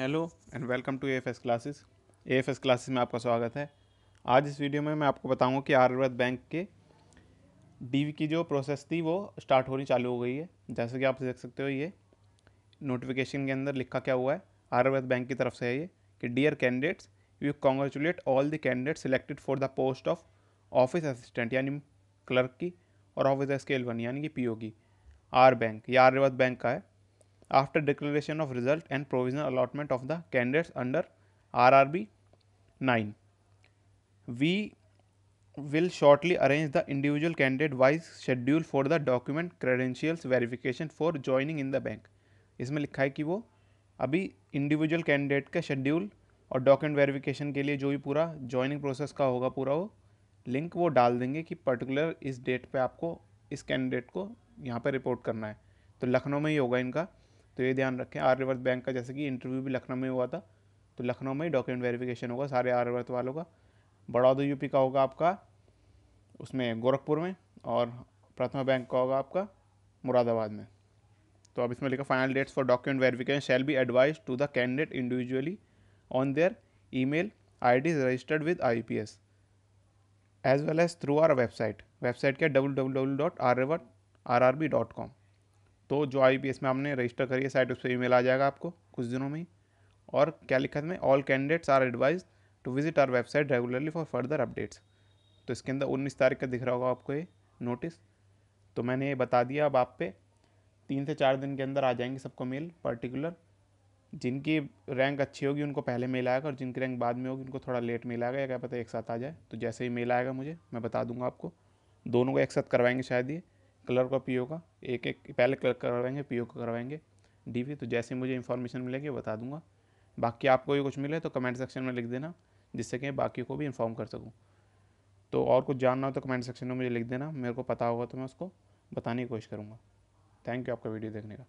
Hello and welcome to F S classes F S classes में आपका स्वागत है आज इस वीडियो में मैं आपको बताऊंगा कि आयुर्वेद बैंक के डीवी की जो प्रोसेस थी वो स्टार्ट होनी चालू हो गई है जैसे कि आप देख सकते हो ये नोटिफिकेशन के अंदर लिखा क्या हुआ है आयुर्वेद बैंक की तरफ से है ये कि dear candidates you congratulate all the candidate selected for the post of office assistant यानी क्लर्क की और ऑफिस स्केल वन यानी कि पी की आर बैंक ये आर्यव्रत बैंक का है after declaration of result and provisional allotment of the candidates under RRB 9. We will shortly arrange the individual candidate wise schedule for the document credentials verification for joining in the bank. इसमें लिखा है कि वो अभी individual candidate का schedule और document verification के लिए जो भी पूरा ज्वाइनिंग प्रोसेस का होगा पूरा वो लिंक वो डाल देंगे कि पर्टिकुलर इस डेट पे आपको इस कैंडिडेट को यहाँ पे रिपोर्ट करना है तो लखनऊ में ही होगा इनका तो ये ध्यान रखें आर्यवर्त बैंक का जैसे कि इंटरव्यू भी लखनऊ में हुआ था तो लखनऊ में ही डॉक्यूमेंट वेरिफिकेशन होगा सारे आर्यवर्त वालों का बड़ौदा यूपी का होगा आपका उसमें गोरखपुर में और प्रथमा बैंक का होगा आपका मुरादाबाद में तो अब इसमें लिखा final dates for document verification shall be advise to the candidate individually on their email is registered with us as well as through our website website क्या W W W dot R R R B dot com तो जो आई में आपने register करिए site उस पर ई आ जाएगा आपको कुछ दिनों में ही और क्या लिखा है all candidates are advise to visit our website regularly for further updates तो इसके अंदर उन्नीस तारीख का दिख रहा होगा आपको ये नोटिस तो मैंने ये बता दिया अब आप पे तीन से चार दिन के अंदर आ जाएंगे सबको मेल पर्टिकुलर जिनकी रैंक अच्छी होगी उनको पहले मेल आएगा और जिनकी रैंक बाद में होगी उनको थोड़ा लेट मेल आएगा या क्या पता एक साथ आ जाए तो जैसे ही मेल आएगा मुझे मैं बता दूंगा आपको दोनों को एक साथ करवाएंगे शायद ये कलर का पीओ का एक एक पहले कलर करवाएंगे पीओ का करवाएंगे डीवी तो जैसे मुझे इन्फॉर्मेशन मिलेगी बता दूंगा बाकी आपको भी कुछ मिले तो कमेंट सेक्शन में लिख देना जिससे कि बाकी को भी इन्फॉर्म कर सकूँ तो और कुछ जानना हो तो कमेंट सेक्शन में मुझे लिख देना मेरे को पता होगा तो मैं उसको बताने की कोशिश करूँगा थैंक यू आपका वीडियो देखने का